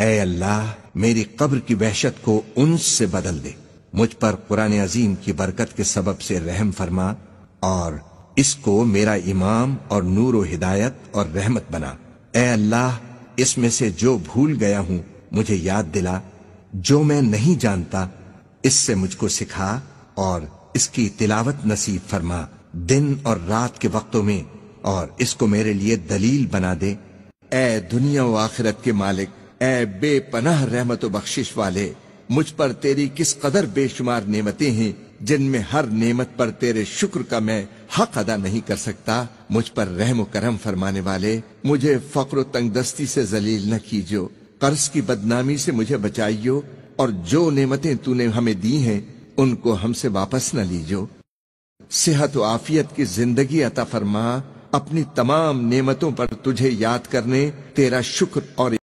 ए अल्लाह मेरी कब्र की वहशत को उन्स से बदल दे मुझ पर कुरान अजीम की बरकत के सबब से रहम फरमा और इसको मेरा इमाम और नूर हिदायत और रहमत बना ए अल्लाह इसमें से जो भूल गया हूं मुझे याद दिला जो मैं नहीं जानता इससे मुझको सिखा और इसकी तिलावत नसीब फरमा दिन और रात के वक्तों में और इसको मेरे लिए दलील बना दे ए दुनिया व आखिरत के मालिक ए बेपनाह रहमत बख्शिश वाले मुझ पर तेरी किस कदर बेशुमार नेमतें हैं जिनमें हर नेमत पर तेरे शुक्र का मैं हक अदा नहीं कर सकता मुझ पर रहम करम फरमाने वाले मुझे फक्र दस्ती से जलील न कीजो कर्ज की बदनामी से मुझे बचाइयो और जो नेमतें तूने हमें दी हैं उनको हमसे वापस न लीजो सेहत आफियत की जिंदगी अता फरमा अपनी तमाम नेमतों पर तुझे याद करने तेरा शुक्र और